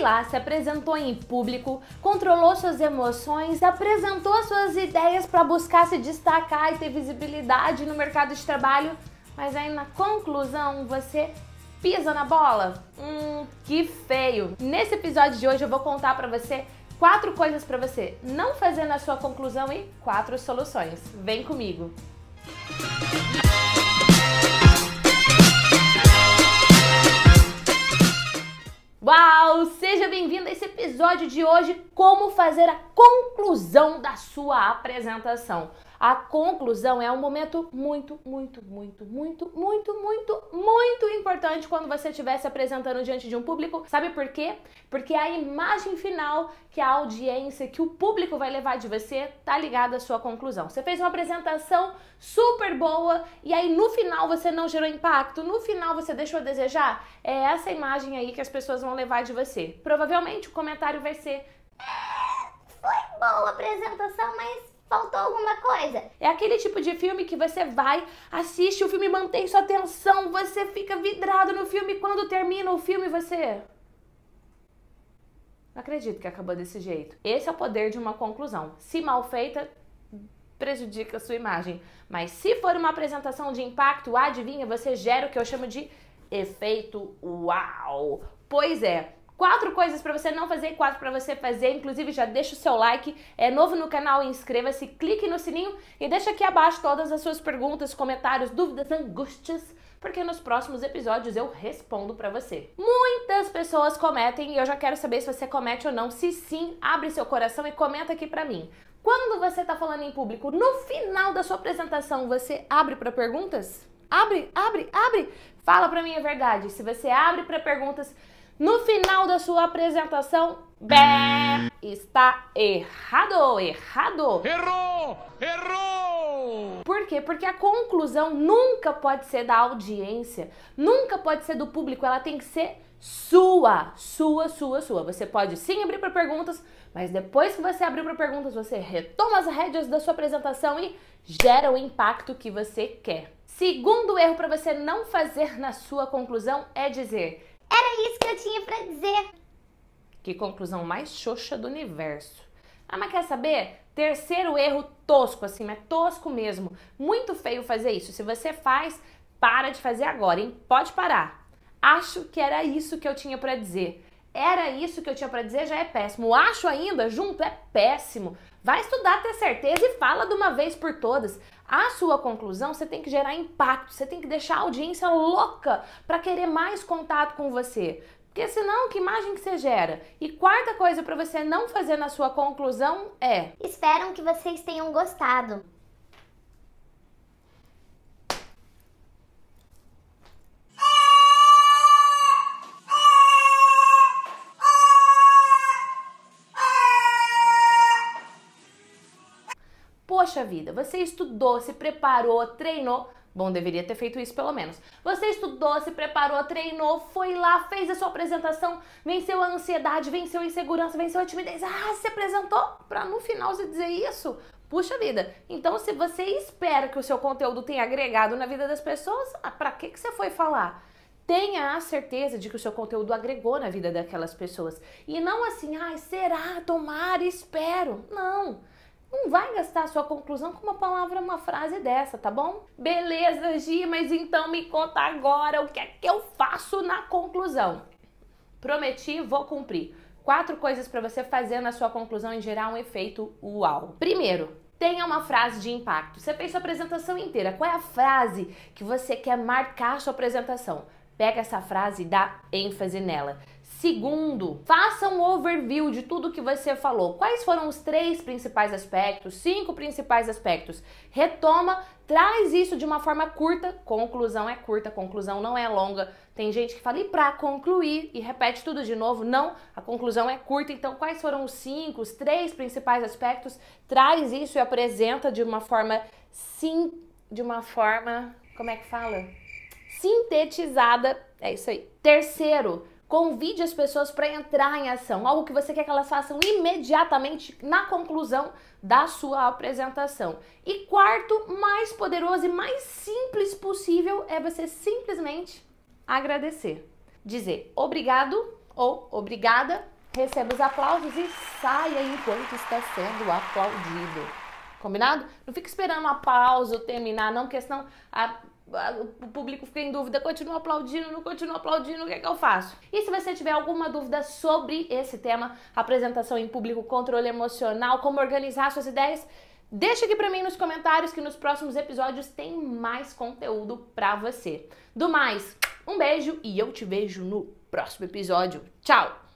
lá, se apresentou em público, controlou suas emoções, apresentou suas ideias para buscar se destacar e ter visibilidade no mercado de trabalho, mas aí na conclusão você pisa na bola? Hum, que feio! Nesse episódio de hoje eu vou contar para você quatro coisas para você não fazer na sua conclusão e quatro soluções. Vem comigo! Música Uau! Seja bem-vindo a esse episódio de hoje, como fazer a conclusão da sua apresentação. A conclusão é um momento muito, muito, muito, muito, muito, muito, muito importante quando você estiver se apresentando diante de um público. Sabe por quê? Porque a imagem final que a audiência, que o público vai levar de você, tá ligada à sua conclusão. Você fez uma apresentação super boa e aí no final você não gerou impacto, no final você deixou a desejar. É essa imagem aí que as pessoas vão levar de você. Provavelmente o comentário vai ser: ah, Foi boa a apresentação, mas faltou alguma coisa. É aquele tipo de filme que você vai, assiste, o filme mantém sua atenção, você fica vidrado no filme quando termina o filme você Não acredito que acabou desse jeito. Esse é o poder de uma conclusão. Se mal feita, prejudica a sua imagem, mas se for uma apresentação de impacto, adivinha, você gera o que eu chamo de efeito uau. Pois é, quatro coisas para você não fazer e quatro para você fazer. Inclusive, já deixa o seu like, é novo no canal, inscreva-se, clique no sininho e deixa aqui abaixo todas as suas perguntas, comentários, dúvidas, angústias porque nos próximos episódios eu respondo para você. Muitas pessoas cometem e eu já quero saber se você comete ou não. Se sim, abre seu coração e comenta aqui para mim. Quando você está falando em público, no final da sua apresentação, você abre para perguntas? Abre, abre, abre. Fala para mim a verdade. Se você abre para perguntas, no final da sua apresentação, bé, está errado, errado. Errou, errou. Por quê? Porque a conclusão nunca pode ser da audiência, nunca pode ser do público, ela tem que ser sua, sua, sua, sua. Você pode sim abrir para perguntas, mas depois que você abriu para perguntas, você retoma as rédeas da sua apresentação e gera o impacto que você quer. Segundo erro para você não fazer na sua conclusão é dizer: era isso que eu tinha para dizer. Que conclusão mais xoxa do universo. Ah, mas quer saber? Terceiro erro tosco, assim, mas tosco mesmo. Muito feio fazer isso. Se você faz, para de fazer agora, hein? Pode parar. Acho que era isso que eu tinha para dizer era isso que eu tinha para dizer, já é péssimo. Acho ainda, junto, é péssimo. Vai estudar, ter certeza e fala de uma vez por todas. A sua conclusão você tem que gerar impacto, você tem que deixar a audiência louca para querer mais contato com você. Porque senão, que imagem que você gera? E quarta coisa para você não fazer na sua conclusão é: Esperam que vocês tenham gostado. Poxa vida, você estudou, se preparou, treinou. Bom, deveria ter feito isso pelo menos. Você estudou, se preparou, treinou, foi lá, fez a sua apresentação, venceu a ansiedade, venceu a insegurança, venceu a timidez. Ah, se apresentou para no final você dizer isso. Puxa vida. Então, se você espera que o seu conteúdo tenha agregado na vida das pessoas, ah, para que que você foi falar? Tenha a certeza de que o seu conteúdo agregou na vida daquelas pessoas. E não assim, ah, será, tomara, espero. Não. Não vai gastar sua conclusão com uma palavra, uma frase dessa, tá bom? Beleza, Gi, mas então me conta agora o que é que eu faço na conclusão. Prometi, vou cumprir. Quatro coisas para você fazer na sua conclusão e gerar um efeito uau. Primeiro, tenha uma frase de impacto. Você fez sua apresentação inteira. Qual é a frase que você quer marcar sua apresentação? pega essa frase e dá ênfase nela. Segundo, faça um overview de tudo que você falou. Quais foram os três principais aspectos, cinco principais aspectos? Retoma, traz isso de uma forma curta. Conclusão é curta, conclusão não é longa. Tem gente que fala, e pra concluir? E repete tudo de novo. Não, a conclusão é curta. Então, quais foram os cinco, os três principais aspectos? Traz isso e apresenta de uma forma sim, de uma forma. Como é que fala? sintetizada. É isso aí. Terceiro, convide as pessoas para entrar em ação, algo que você quer que elas façam imediatamente na conclusão da sua apresentação. E quarto, mais poderoso e mais simples possível é você simplesmente agradecer. Dizer obrigado ou obrigada, receba os aplausos e saia enquanto está sendo aplaudido. Combinado? Não fica esperando a pausa terminar, não, questão a o público fica em dúvida, continua aplaudindo, não continua aplaudindo, o que é que eu faço? E se você tiver alguma dúvida sobre esse tema, apresentação em público, controle emocional, como organizar suas ideias, Deixa aqui para mim nos comentários que nos próximos episódios tem mais conteúdo para você. Do mais, um beijo e eu te vejo no próximo episódio. Tchau!